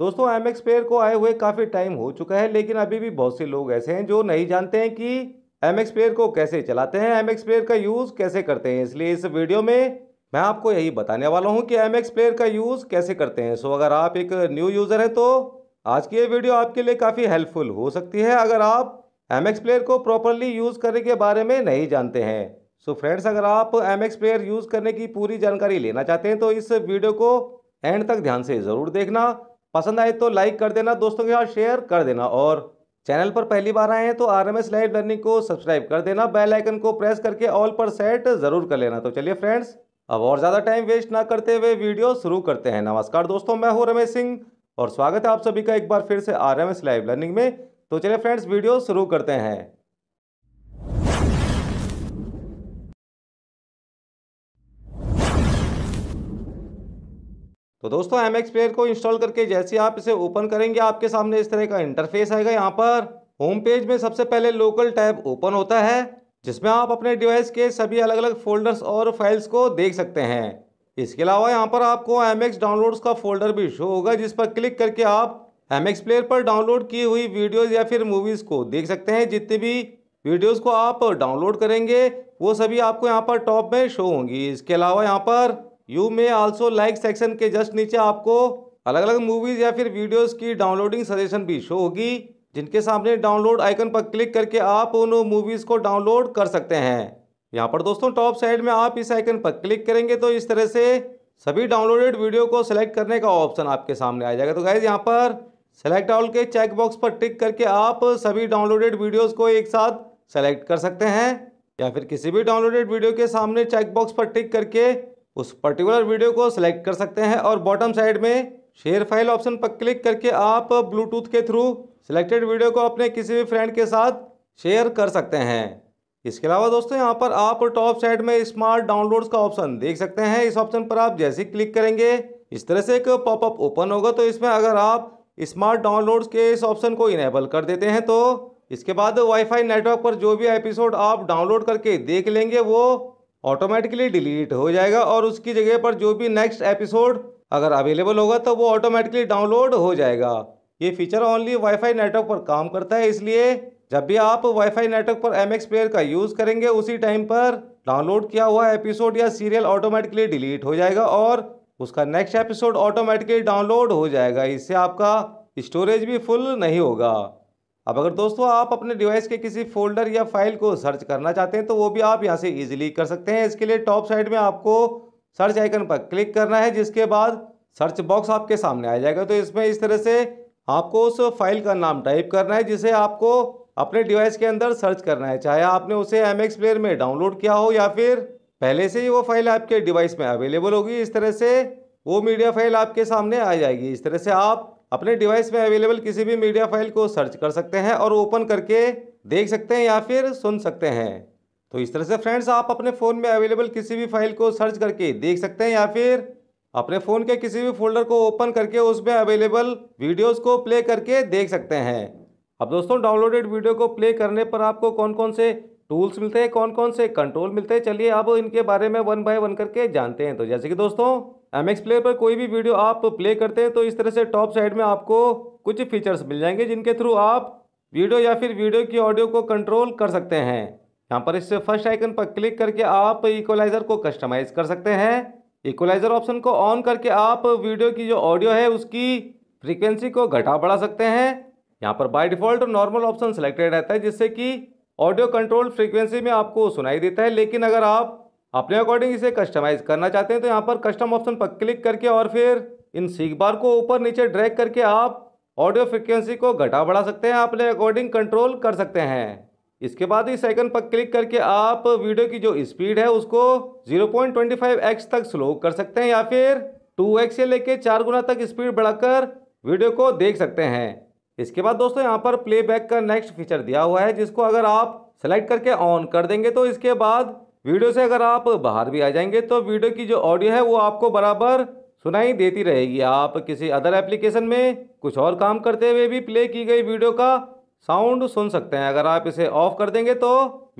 दोस्तों M X pair को आए हुए काफ़ी टाइम हो चुका है लेकिन अभी भी बहुत से लोग ऐसे हैं जो नहीं जानते हैं कि एम एक्स पेयर को कैसे चलाते हैं एम एक्स पेयर का यूज़ कैसे करते हैं इसलिए इस वीडियो में मैं आपको यही बताने वाला हूं कि एम एक्स प्लेयर का यूज़ कैसे करते हैं सो अगर आप एक न्यू यूज़र हैं तो आज की ये वीडियो आपके लिए काफ़ी हेल्पफुल हो सकती है अगर आप एम एक्स प्लेयर को प्रॉपरली यूज़ करने के बारे में नहीं जानते हैं सो फ्रेंड्स अगर आप एम एक्स प्लेयर यूज़ करने की पूरी जानकारी लेना चाहते हैं तो इस वीडियो को एंड तक ध्यान से ज़रूर देखना पसंद आए तो लाइक कर देना दोस्तों के साथ शेयर कर देना और चैनल पर पहली बार आए हैं तो R M S live learning को सब्सक्राइब कर देना बेल आइकन को प्रेस करके ऑल पर सेट जरूर कर लेना तो चलिए फ्रेंड्स अब और ज़्यादा टाइम वेस्ट ना करते हुए वीडियो शुरू करते हैं नमस्कार दोस्तों मैं हूँ रमेश सिंह और स्वागत है आप सभी का एक बार फिर से R M S live learning में तो चलिए फ्रेंड्स वीडियो शुरू करते हैं तो दोस्तों एम एक्स प्लेयर को इंस्टॉल करके जैसे आप इसे ओपन करेंगे आपके सामने इस तरह का इंटरफेस आएगा यहाँ पर होम पेज में सबसे पहले लोकल टैब ओपन होता है जिसमें आप अपने डिवाइस के सभी अलग अलग फोल्डर्स और फाइल्स को देख सकते हैं इसके अलावा यहाँ पर आपको एम एक्स डाउनलोड्स का फोल्डर भी शो होगा जिस पर क्लिक करके आप एम एक्स प्लेयर पर डाउनलोड की हुई वीडियोज़ या फिर मूवीज़ को देख सकते हैं जितने भी वीडियोज़ को आप डाउनलोड करेंगे वो सभी आपको यहाँ पर टॉप में शो होंगी इसके अलावा यहाँ पर you may also like section के जस्ट नीचे आपको अलग अलग मूवीज़ या फिर वीडियोस की डाउनलोडिंग सजेशन भी शो होगी जिनके सामने डाउनलोड आइकन पर क्लिक करके आप उन मूवीज़ को डाउनलोड कर सकते हैं यहाँ पर दोस्तों टॉप साइड में आप इस आइकन पर क्लिक करेंगे तो इस तरह से सभी डाउनलोडेड वीडियो को सेलेक्ट करने का ऑप्शन आपके सामने आ जाएगा तो गाइज यहाँ पर सेलेक्ट ऑल के चेकबॉक्स पर टिक करके आप सभी डाउनलोडेड वीडियोज को एक साथ सेलेक्ट कर सकते हैं या फिर किसी भी डाउनलोडेड वीडियो के सामने चेकबॉक्स पर टिक करके उस पर्टिकुलर वीडियो को सिलेक्ट कर सकते हैं और बॉटम साइड में शेयर फाइल ऑप्शन पर क्लिक करके आप ब्लूटूथ के थ्रू सिलेक्टेड वीडियो को अपने किसी भी फ्रेंड के साथ शेयर कर सकते हैं इसके अलावा दोस्तों यहाँ पर आप टॉप साइड में स्मार्ट डाउनलोड्स का ऑप्शन देख सकते हैं इस ऑप्शन पर आप जैसे ही क्लिक करेंगे इस तरह से एक पॉपअप ओपन होगा तो इसमें अगर आप स्मार्ट डाउनलोड्स के इस ऑप्शन को इनेबल कर देते हैं तो इसके बाद वाईफाई नेटवर्क पर जो भी एपिसोड आप डाउनलोड करके देख लेंगे वो ऑटोमेटिकली डिलीट हो जाएगा और उसकी जगह पर जो भी नेक्स्ट एपिसोड अगर अवेलेबल होगा तो वो ऑटोमेटिकली डाउनलोड हो जाएगा ये फीचर ओनली वाईफाई नेटवर्क पर काम करता है इसलिए जब भी आप वाईफाई नेटवर्क पर एम प्लेयर का यूज़ करेंगे उसी टाइम पर डाउनलोड किया हुआ एपिसोड या सीरियल ऑटोमेटिकली डिलीट हो जाएगा और उसका नेक्स्ट एपिसोड ऑटोमेटिकली डाउनलोड हो जाएगा इससे आपका स्टोरेज भी फुल नहीं होगा अब अगर दोस्तों आप अपने डिवाइस के किसी फोल्डर या फाइल को सर्च करना चाहते हैं तो वो भी आप यहाँ से ईजिली कर सकते हैं इसके लिए टॉप साइड में आपको सर्च आइकन पर क्लिक करना है जिसके बाद सर्च बॉक्स आपके सामने आ जाएगा तो इसमें इस तरह से आपको उस फाइल का नाम टाइप करना है जिसे आपको अपने डिवाइस के अंदर सर्च करना है चाहे आपने उसे एम एक्स प्लेयर में डाउनलोड किया हो या फिर पहले से ही वो फाइल आपके डिवाइस में अवेलेबल होगी इस तरह से वो मीडिया फाइल आपके सामने आ जाएगी इस तरह से आप अपने डिवाइस में अवेलेबल किसी भी मीडिया फाइल को सर्च कर सकते हैं और ओपन करके देख सकते हैं या फिर सुन सकते हैं तो इस तरह से फ्रेंड्स आप अपने फ़ोन में अवेलेबल किसी भी फाइल को सर्च करके देख सकते हैं या फिर अपने फ़ोन के किसी भी फोल्डर को ओपन करके उसमें अवेलेबल वीडियोज़ को प्ले करके देख सकते हैं अब दोस्तों डाउनलोडेड वीडियो को प्ले करने पर आपको कौन कौन से टूल्स मिलते हैं कौन कौन से कंट्रोल मिलते हैं चलिए अब इनके बारे में वन बाय वन करके जानते हैं तो जैसे कि दोस्तों एम एक्स प्लेयर पर कोई भी वीडियो आप प्ले करते हैं तो इस तरह से टॉप साइड में आपको कुछ फीचर्स मिल जाएंगे जिनके थ्रू आप वीडियो या फिर वीडियो की ऑडियो को कंट्रोल कर सकते हैं यहाँ पर इस फर्स्ट आइकन पर क्लिक करके आप इक्वलाइज़र को कस्टमाइज़ कर सकते हैं इक्वलाइज़र ऑप्शन को ऑन करके आप वीडियो की जो ऑडियो है उसकी फ्रीक्वेंसी को घटा बढ़ा सकते हैं यहाँ पर by default normal option selected रहता है जिससे कि ऑडियो कंट्रोल फ्रीक्वेंसी में आपको सुनाई देता है लेकिन अगर आप अपने अकॉर्डिंग इसे कस्टमाइज़ करना चाहते हैं तो यहाँ पर कस्टम ऑप्शन पर क्लिक करके और फिर इन सीख बार को ऊपर नीचे ड्रैग करके आप ऑडियो फ्रिक्वेंसी को घटा बढ़ा सकते हैं अपने अकॉर्डिंग कंट्रोल कर सकते हैं इसके बाद इस आइकन पर क्लिक करके आप वीडियो की जो स्पीड है उसको 0.25x तक स्लो कर सकते हैं या फिर 2x से लेके चार गुना तक स्पीड बढ़ाकर वीडियो को देख सकते हैं इसके बाद दोस्तों यहाँ पर प्लेबैक का नेक्स्ट फीचर दिया हुआ है जिसको अगर आप सेलेक्ट करके ऑन कर देंगे तो इसके बाद वीडियो से अगर आप बाहर भी आ जाएंगे तो वीडियो की जो ऑडियो है वो आपको बराबर सुनाई देती रहेगी आप किसी अदर एप्लीकेशन में कुछ और काम करते हुए भी प्ले की गई वीडियो का साउंड सुन सकते हैं अगर आप इसे ऑफ कर देंगे तो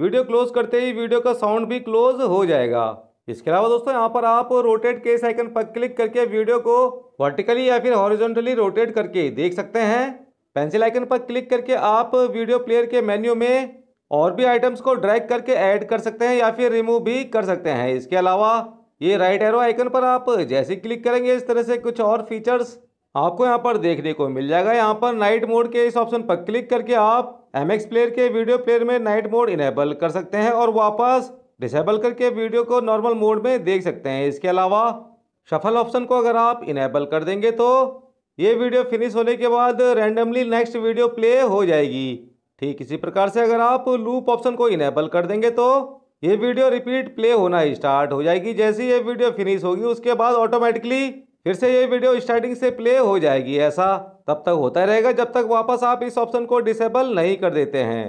वीडियो क्लोज करते ही वीडियो का साउंड भी क्लोज हो जाएगा इसके अलावा दोस्तों यहाँ पर आप रोटेट केस आइकन पर क्लिक करके वीडियो को वर्टिकली या फिर हॉरिजॉन्टली रोटेट करके देख सकते हैं पेंसिल आइकन पर क्लिक करके आप वीडियो प्लेयर के मेन्यू में और भी आइटम्स को ड्रैग करके ऐड कर सकते हैं या फिर रिमूव भी कर सकते हैं इसके अलावा ये राइट एरो आइकन पर आप जैसे क्लिक करेंगे इस तरह से कुछ और फीचर्स आपको यहाँ पर देखने को मिल जाएगा यहाँ पर नाइट मोड के इस ऑप्शन पर क्लिक करके आप एम एक्स प्लेयर के वीडियो प्लेयर में नाइट मोड इनेबल कर सकते हैं और वापस डिसेबल करके वीडियो को नॉर्मल मोड में देख सकते हैं इसके अलावा शफल ऑप्शन को अगर आप इनेबल कर देंगे तो ये वीडियो फिनिश होने के बाद रैंडमली नेक्स्ट वीडियो प्ले हो जाएगी ठीक इसी प्रकार से अगर आप लूप ऑप्शन को इनेबल कर देंगे तो ये वीडियो रिपीट प्ले होना स्टार्ट हो जाएगी जैसे ही ये वीडियो फिनिश होगी उसके बाद ऑटोमेटिकली फिर से ये वीडियो स्टार्टिंग से प्ले हो जाएगी ऐसा तब तक होता रहेगा जब तक वापस आप इस ऑप्शन को डिसेबल नहीं कर देते हैं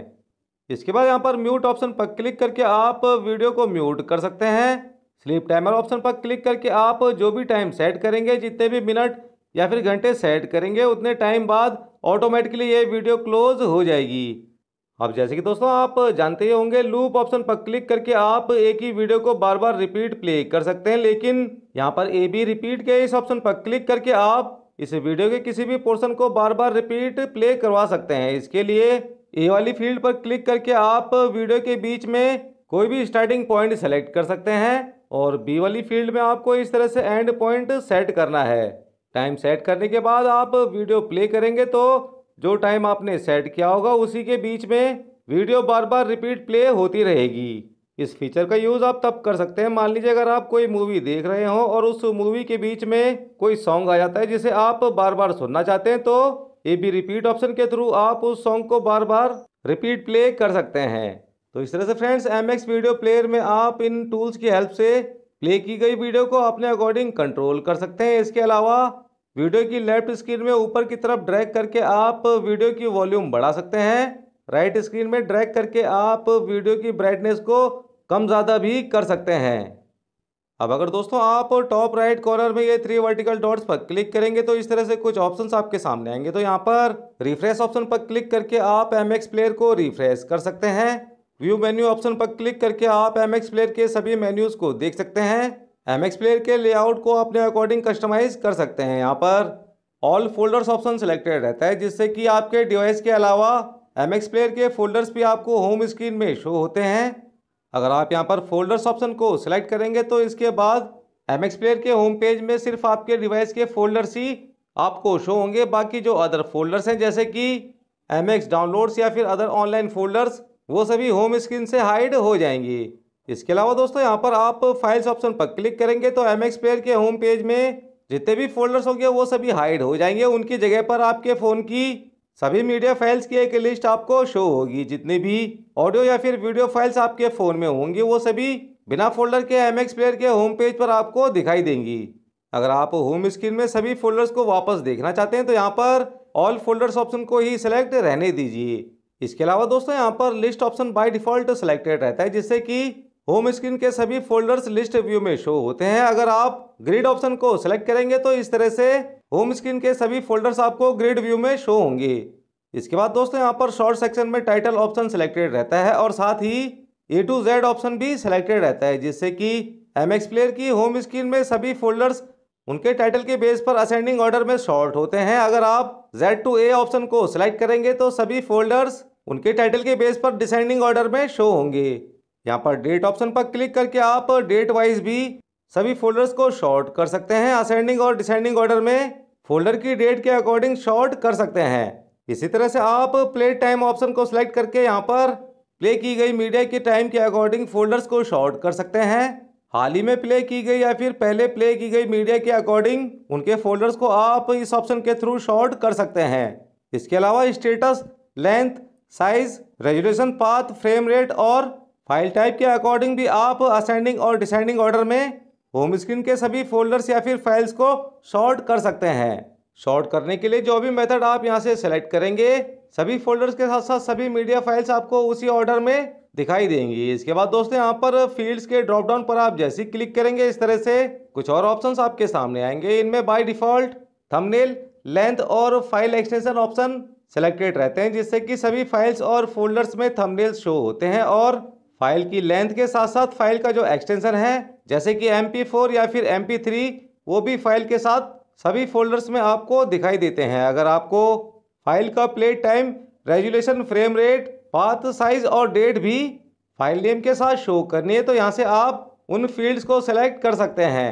इसके बाद यहाँ पर म्यूट ऑप्शन पर क्लिक करके आप वीडियो को म्यूट कर सकते हैं स्लीप टाइमर ऑप्शन पर क्लिक करके आप जो भी टाइम सेट करेंगे जितने भी मिनट या फिर घंटे सेट करेंगे उतने टाइम बाद ऑटोमेटिकली ये वीडियो क्लोज हो जाएगी अब जैसे कि दोस्तों आप जानते ही होंगे लूप ऑप्शन पर क्लिक करके आप एक ही वीडियो को बार बार रिपीट प्ले कर सकते हैं लेकिन यहाँ पर ए बी रिपीट के इस ऑप्शन पर क्लिक करके आप इस वीडियो के किसी भी पोर्शन को बार बार रिपीट प्ले करवा सकते हैं इसके लिए ए वाली फील्ड पर क्लिक करके आप वीडियो के बीच में कोई भी स्टार्टिंग पॉइंट सेलेक्ट कर सकते हैं और बी वाली फील्ड में आपको इस तरह से एंड पॉइंट सेट करना है टाइम सेट करने के बाद आप वीडियो प्ले करेंगे तो जो टाइम आपने सेट किया होगा उसी के बीच में वीडियो बार बार रिपीट प्ले होती रहेगी इस फीचर का यूज़ आप तब कर सकते हैं मान लीजिए अगर आप कोई मूवी देख रहे हो और उस मूवी के बीच में कोई सॉन्ग आ जाता है जिसे आप बार बार सुनना चाहते हैं तो ए बी रिपीट ऑप्शन के थ्रू आप उस सॉन्ग को बार बार रिपीट प्ले कर सकते हैं तो इस तरह से friends M X video player में आप इन टूल्स की हेल्प से प्ले की गई वीडियो को अपने अकॉर्डिंग कंट्रोल कर सकते हैं इसके अलावा वीडियो की लेफ्ट स्क्रीन में ऊपर की तरफ ड्रैग करके आप वीडियो की वॉल्यूम बढ़ा सकते हैं राइट स्क्रीन में ड्रैग करके आप वीडियो की ब्राइटनेस को कम ज़्यादा भी कर सकते हैं अब अगर दोस्तों आप टॉप राइट कॉर्नर में ये थ्री वर्टिकल डॉट्स पर क्लिक करेंगे तो इस तरह से कुछ ऑप्शंस आपके सामने आएंगे तो यहाँ पर रिफ्रेश ऑप्शन पर क्लिक करके आप एम एक्स प्लेयर को रिफ्रेश कर सकते हैं व्यू मेन्यू ऑप्शन पर क्लिक करके आप एम एक्स प्लेयर के सभी मेन्यूज़ को देख सकते हैं एम एक्स प्लेयर के लेआउट को अपने अकॉर्डिंग कस्टमाइज कर सकते हैं यहाँ पर ऑल फोल्डर्स ऑप्शन सिलेक्टेड रहता है जिससे कि आपके डिवाइस के अलावा एम एक्स प्लेयर के फोल्डर्स भी आपको होम स्क्रीन में शो होते हैं अगर आप यहाँ पर फोल्डर्स ऑप्शन को सिलेक्ट करेंगे तो इसके बाद एम एक्स प्लेयर के होम पेज में सिर्फ आपके डिवाइस के फोल्डर्स ही आपको शो होंगे बाकी जो अदर फोल्डर्स हैं जैसे कि एम एक्स डाउनलोड्स या फिर अदर ऑनलाइन फोल्डर्स वो सभी होम स्क्रीन से हाइड हो जाएंगी इसके अलावा दोस्तों यहाँ पर आप फाइल्स ऑप्शन पर क्लिक करेंगे तो एम एक्स प्लेयर के होम पेज में जितने भी फोल्डर्स होंगे वो सभी हाइड हो जाएंगे उनकी जगह पर आपके फ़ोन की सभी मीडिया फाइल्स की एक लिस्ट आपको शो होगी जितनी भी ऑडियो या फिर वीडियो फाइल्स आपके फ़ोन में होंगी वो सभी बिना फोल्डर के एम एक्स प्लेयर के होम पेज पर आपको दिखाई देंगी अगर आप होम स्क्रीन में सभी फोल्डर्स को वापस देखना चाहते हैं तो यहाँ पर ऑल फोल्डर्स ऑप्शन को ही सिलेक्ट रहने दीजिए इसके अलावा दोस्तों यहाँ पर list option by default selected रहता है जिससे कि होम स्क्रीन के सभी फोल्डर्स लिस्ट व्यू में शो होते हैं अगर आप ग्रिड ऑप्शन को सिलेक्ट करेंगे तो इस तरह से होम स्क्रीन के सभी फोल्डर्स आपको ग्रिड व्यू में शो होंगे इसके बाद दोस्तों यहाँ पर शॉर्ट सेक्शन में टाइटल ऑप्शन सिलेक्टेड रहता है और साथ ही ए टू जेड ऑप्शन भी सिलेक्टेड रहता है जिससे कि एम एक्स प्लेयर की होम स्क्रीन में सभी फोल्डर्स उनके टाइटल के बेस पर असेंडिंग ऑर्डर में शॉर्ट होते हैं अगर आप जेड टू ए ऑप्शन को सिलेक्ट करेंगे तो सभी फोल्डर्स उनके टाइटल के बेस पर डिसेंडिंग ऑर्डर में शो होंगे यहाँ पर डेट ऑप्शन पर क्लिक करके आप डेट वाइज भी सभी फोल्डर्स को शॉर्ट कर सकते हैं असेंडिंग और डिसेंडिंग ऑर्डर में फोल्डर की डेट के अकॉर्डिंग शॉर्ट कर सकते हैं इसी तरह से आप प्ले टाइम ऑप्शन को सिलेक्ट करके यहाँ पर प्ले की गई मीडिया के टाइम के अकॉर्डिंग फोल्डर्स को शॉर्ट कर सकते हैं हाल ही में प्ले की गई या फिर पहले प्ले की गई मीडिया के अकॉर्डिंग उनके फोल्डर्स को आप इस ऑप्शन के थ्रू शॉर्ट कर सकते हैं इसके अलावा status length size resolution path frame rate और फाइल टाइप के अकॉर्डिंग भी आप असेंडिंग और डिसेंडिंग ऑर्डर में होम स्क्रीन के सभी फोल्डर्स या फिर फाइल्स को शॉर्ट कर सकते हैं शॉर्ट करने के लिए जो भी मेथड आप यहाँ से सेलेक्ट करेंगे सभी फोल्डर्स के साथ साथ सभी मीडिया फाइल्स आपको उसी ऑर्डर में दिखाई देंगी इसके बाद दोस्तों यहाँ पर फील्ड्स के ड्रॉप डाउन पर आप जैसे ही क्लिक करेंगे इस तरह से कुछ और ऑप्शन आपके सामने आएंगे इनमें बाई डिफॉल्ट थमनेल लेंथ और फाइल एक्सटेंशन ऑप्शन सेलेक्टेड रहते हैं जिससे कि सभी फाइल्स और फोल्डर्स में थंबनेल शो होते हैं और फाइल की लेंथ के साथ साथ फाइल का जो एक्सटेंशन है जैसे कि एम या फिर एम वो भी फाइल के साथ सभी फोल्डर्स में आपको दिखाई देते हैं अगर आपको फाइल का play time resolution frame rate path size और डेट भी फाइल नेम के साथ शो करनी है तो यहाँ से आप उन फील्ड्स को सेलेक्ट कर सकते हैं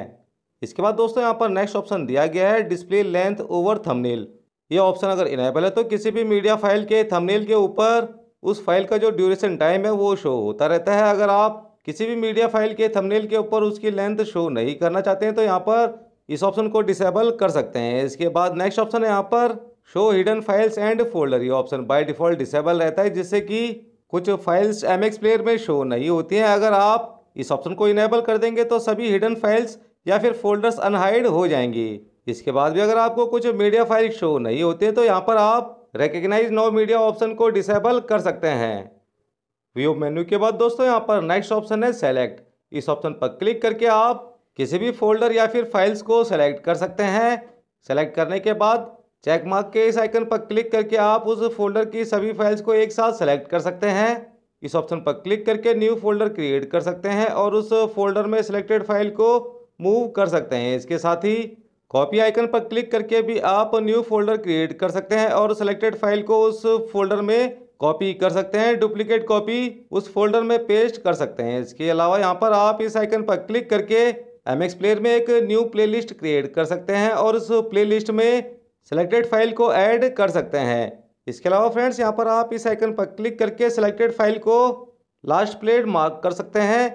इसके बाद दोस्तों यहाँ पर नेक्स्ट ऑप्शन दिया गया है डिस्प्ले लेंथ ओवर थंबनेल ये ऑप्शन अगर इनेबल है तो किसी भी मीडिया फाइल के थंबनेल के ऊपर उस फाइल का जो ड्यूरेशन टाइम है वो शो होता रहता है अगर आप किसी भी मीडिया फाइल के थंबनेल के ऊपर उसकी लेंथ शो नहीं करना चाहते हैं तो यहाँ पर इस ऑप्शन को डिसेबल कर सकते हैं इसके बाद नेक्स्ट ऑप्शन है यहाँ पर show hidden files and folder ये ऑप्शन बाय डिफ़ॉल्ट डिसेबल रहता है जिससे कि कुछ फाइल्स एम एक्स प्लेयर में शो नहीं होती हैं अगर आप इस ऑप्शन को इनेबल कर देंगे तो सभी हिडन फाइल्स या फिर फोल्डर्स अनहाइड हो जाएंगी इसके बाद भी अगर आपको कुछ मीडिया फाइल शो नहीं होते तो यहाँ पर आप रिकग्नाइज नो मीडिया ऑप्शन को डिसेबल कर सकते हैं व्यू मेन्यू के बाद दोस्तों यहाँ पर नेक्स्ट ऑप्शन है सेलेक्ट इस ऑप्शन पर क्लिक करके आप किसी भी फोल्डर या फिर फाइल्स को सेलेक्ट कर सकते हैं सेलेक्ट करने के बाद चेक मार्क के इस आइकन पर क्लिक करके आप उस फोल्डर की सभी फाइल्स को एक साथ सेलेक्ट कर सकते हैं इस ऑप्शन पर क्लिक करके न्यू फोल्डर क्रिएट कर सकते हैं और उस फोल्डर में सिलेक्टेड फाइल को मूव कर सकते हैं इसके साथ ही कॉपी आइकन पर क्लिक करके भी आप न्यू फोल्डर क्रिएट कर सकते हैं और सेलेक्टेड फाइल को उस फोल्डर में कॉपी कर सकते हैं डुप्लीकेट कॉपी उस फोल्डर में पेस्ट कर सकते हैं इसके अलावा यहाँ पर आप इस आइकन पर क्लिक करके एम एक्स प्लेयर में एक न्यू प्लेलिस्ट क्रिएट कर सकते हैं और उस प्लेलिस्ट में सेलेक्टेड फाइल को ऐड कर सकते हैं इसके अलावा फ्रेंड्स यहाँ पर आप इस आइकन पर क्लिक करके सेलेक्टेड फाइल को लास्ट प्लेड मार्क कर सकते हैं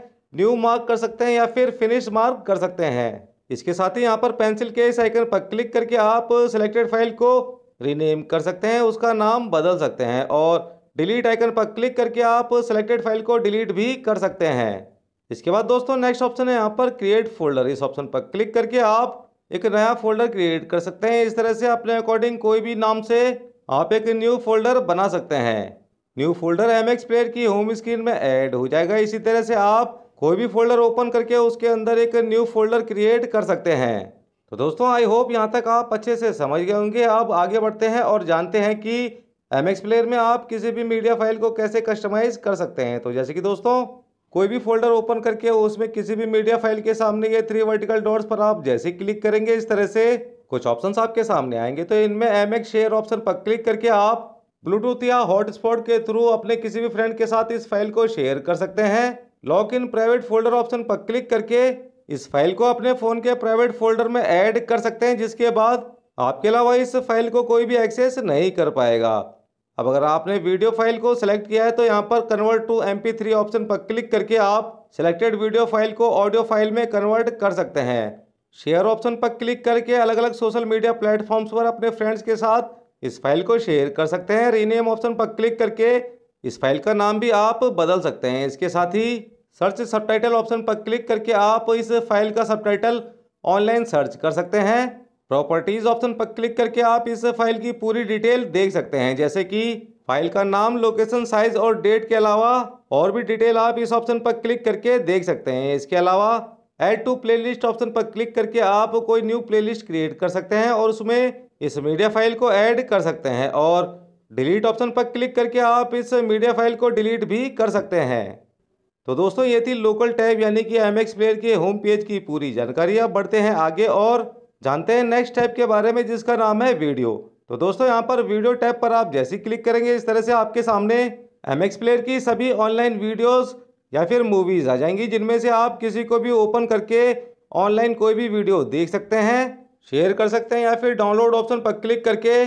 न्यू मार्क कर सकते हैं या फिर फिनिश मार्क कर सकते हैं इसके साथ ही यहाँ पर पेंसिल के इस आइकन पर क्लिक करके आप सिलेक्टेड फाइल को रीनेम कर सकते हैं उसका नाम बदल सकते हैं और डिलीट आइकन पर क्लिक करके आप सिलेक्टेड फाइल को डिलीट भी कर सकते हैं इसके बाद दोस्तों नेक्स्ट ऑप्शन है यहाँ पर क्रिएट फोल्डर इस ऑप्शन पर क्लिक करके आप एक नया फोल्डर क्रिएट कर सकते हैं इस तरह से अपने अकॉर्डिंग कोई भी नाम से आप एक न्यू फोल्डर बना सकते हैं न्यू फोल्डर एम प्लेयर की होम स्क्रीन में ऐड हो जाएगा इसी तरह से आप कोई भी फोल्डर ओपन करके उसके अंदर एक न्यू फोल्डर क्रिएट कर सकते हैं तो दोस्तों आई होप यहाँ तक आप अच्छे से समझ गए होंगे अब आगे बढ़ते हैं और जानते हैं कि एम एक्स प्लेयर में आप किसी भी मीडिया फाइल को कैसे कस्टमाइज कर सकते हैं तो जैसे कि दोस्तों कोई भी फोल्डर ओपन करके उसमें किसी भी मीडिया फाइल के सामने ये थ्री वर्टिकल डॉट्स पर आप जैसे क्लिक करेंगे इस तरह से कुछ ऑप्शंस आपके सामने आएंगे तो इनमें एम एक्स शेयर ऑप्शन पर क्लिक करके आप ब्लूटूथ या हॉटस्पॉट के थ्रू अपने किसी भी फ्रेंड के साथ इस फाइल को शेयर कर सकते हैं lock in private folder option पर क्लिक करके इस फाइल को अपने फ़ोन के प्राइवेट फोल्डर में ऐड कर सकते हैं जिसके बाद आपके अलावा इस फाइल को कोई भी एक्सेस नहीं कर पाएगा अब अगर आपने वीडियो फाइल को सिलेक्ट किया है तो यहाँ पर convert to M three option पर क्लिक करके आप सिलेक्टेड वीडियो फाइल को ऑडियो फाइल में कन्वर्ट कर सकते हैं शेयर ऑप्शन पर क्लिक करके अलग अलग सोशल मीडिया प्लेटफॉर्म्स पर अपने फ्रेंड्स के साथ इस फाइल को शेयर कर सकते हैं रीनेम ऑप्शन पर क्लिक करके इस फाइल का नाम भी आप बदल सकते हैं इसके साथ ही सर्च सबटाइटल ऑप्शन पर क्लिक करके आप इस फाइल का सबटाइटल ऑनलाइन सर्च कर सकते हैं प्रॉपर्टीज़ ऑप्शन पर क्लिक करके आप इस फाइल की पूरी डिटेल देख सकते हैं जैसे कि फाइल का नाम लोकेशन साइज और डेट के अलावा और भी डिटेल आप इस ऑप्शन पर क्लिक करके देख सकते हैं इसके अलावा एड टू प्लेलिस्ट ऑप्शन पर क्लिक करके आप कोई न्यू प्लेलिस्ट क्रिएट कर सकते हैं और उसमें इस मीडिया फाइल को ऐड कर सकते हैं और डिलीट ऑप्शन पर क्लिक करके आप इस मीडिया फाइल को डिलीट भी कर सकते हैं तो दोस्तों ये थी लोकल टैब यानी कि एम एक्स प्लेयर के होम पेज की पूरी जानकारी अब बढ़ते हैं आगे और जानते हैं नेक्स्ट टैब के बारे में जिसका नाम है वीडियो तो दोस्तों यहाँ पर वीडियो टैब पर आप जैसे क्लिक करेंगे इस तरह से आपके सामने एम एक्स प्लेयर की सभी ऑनलाइन वीडियोस या फिर मूवीज़ आ जाएंगी जिनमें से आप किसी को भी ओपन करके ऑनलाइन कोई भी वीडियो देख सकते हैं शेयर कर सकते हैं या फिर डाउनलोड ऑप्शन पर क्लिक करके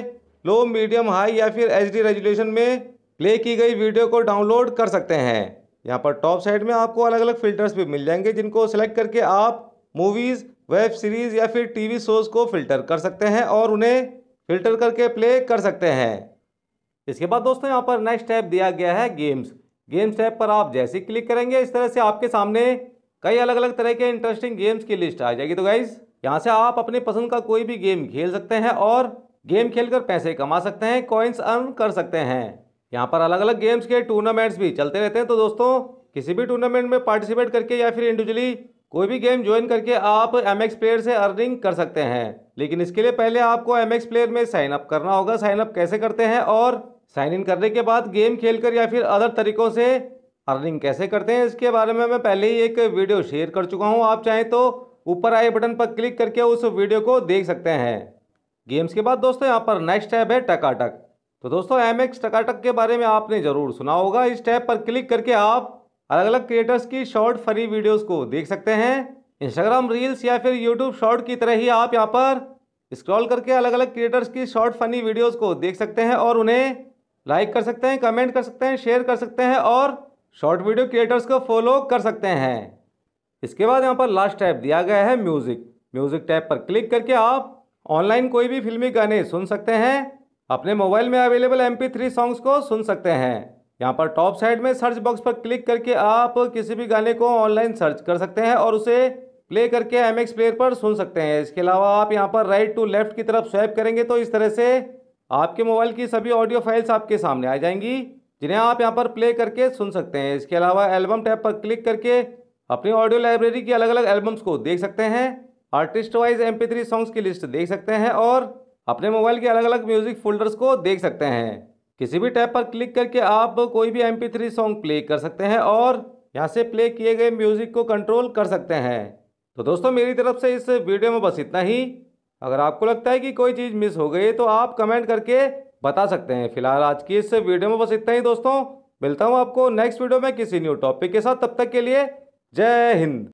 लो मीडियम हाई या फिर एच रेजोल्यूशन में प्ले की गई वीडियो को डाउनलोड कर सकते हैं यहाँ पर टॉप साइड में आपको अलग अलग फिल्टर्स भी मिल जाएंगे जिनको सेलेक्ट करके आप मूवीज़ वेब सीरीज़ या फिर टीवी शोज़ को फ़िल्टर कर सकते हैं और उन्हें फ़िल्टर करके प्ले कर सकते हैं इसके बाद दोस्तों यहाँ पर नेक्स्ट टैप दिया गया है गेम्स गेम्स टैप पर आप जैसे क्लिक करेंगे इस तरह से आपके सामने कई अलग अलग तरह के इंटरेस्टिंग गेम्स की लिस्ट आ जाएगी तो गाइज़ यहाँ से आप अपनी पसंद का कोई भी गेम खेल सकते हैं और गेम खेलकर पैसे कमा सकते हैं कॉइन्स अर्न कर सकते हैं यहाँ पर अलग अलग गेम्स के टूर्नामेंट्स भी चलते रहते हैं तो दोस्तों किसी भी टूर्नामेंट में पार्टिसिपेट करके या फिर इंडिविजुअली कोई भी गेम ज्वाइन करके आप एम एक्स प्लेयर से अर्निंग कर सकते हैं लेकिन इसके लिए पहले आपको एम एक्स प्लेयर में साइन अप करना होगा साइन अप कैसे करते हैं और साइन इन करने के बाद गेम खेलकर या फिर अदर तरीकों से अर्निंग कैसे करते हैं इसके बारे में मैं पहले ही एक वीडियो शेयर कर चुका हूँ आप चाहें तो ऊपर आए बटन पर क्लिक करके उस वीडियो को देख सकते हैं गेम्स के बाद दोस्तों यहाँ पर नेक्स्ट टैब है टकाटक तो दोस्तों एम एक्स टकाटक के बारे में आपने ज़रूर सुना होगा इस टैब पर क्लिक करके आप अलग अलग क्रिएटर्स की शॉर्ट फ्री वीडियोस को देख सकते हैं इंस्टाग्राम रील्स या फिर यूट्यूब शॉर्ट की तरह ही आप यहाँ पर स्क्रॉल करके अलग अलग क्रिएटर्स की शॉर्ट फनी वीडियोज़ को देख सकते हैं और उन्हें लाइक कर सकते हैं कमेंट कर सकते हैं शेयर कर सकते हैं और शॉर्ट वीडियो क्रिएटर्स को फॉलो कर सकते हैं इसके बाद यहाँ पर लास्ट टैप दिया गया है म्यूज़िक म्यूज़िक टैप पर क्लिक करके आप ऑनलाइन कोई भी फिल्मी गाने सुन सकते हैं अपने मोबाइल में अवेलेबल एम पी सॉन्ग्स को सुन सकते हैं यहाँ पर टॉप साइड में सर्च बॉक्स पर क्लिक करके आप किसी भी गाने को ऑनलाइन सर्च कर सकते हैं और उसे प्ले करके एम एक्स प्लेयर पर सुन सकते हैं इसके अलावा आप यहाँ पर राइट टू लेफ्ट की तरफ स्वैप करेंगे तो इस तरह से आपके मोबाइल की सभी ऑडियो फाइल्स आपके सामने आ जाएंगी जिन्हें आप यहाँ पर प्ले करके सुन सकते हैं इसके अलावा एल्बम टैब पर क्लिक करके अपनी ऑडियो लाइब्रेरी की अलग अलग एल्बम्स को देख सकते हैं artist wise M P three songs की लिस्ट देख सकते हैं और अपने मोबाइल के अलग अलग म्यूजिक फोल्डर्स को देख सकते हैं किसी भी टैब पर क्लिक करके आप कोई भी M P three song play कर सकते हैं और यहाँ से प्ले किए गए म्यूजिक को कंट्रोल कर सकते हैं तो दोस्तों मेरी तरफ से इस वीडियो में बस इतना ही अगर आपको लगता है कि कोई चीज़ मिस हो गई तो आप कमेंट करके बता सकते हैं फिलहाल आज की इस वीडियो में बस इतना ही दोस्तों मिलता हूँ आपको नेक्स्ट वीडियो में किसी न्यू टॉपिक के साथ तब तक के लिए जय हिंद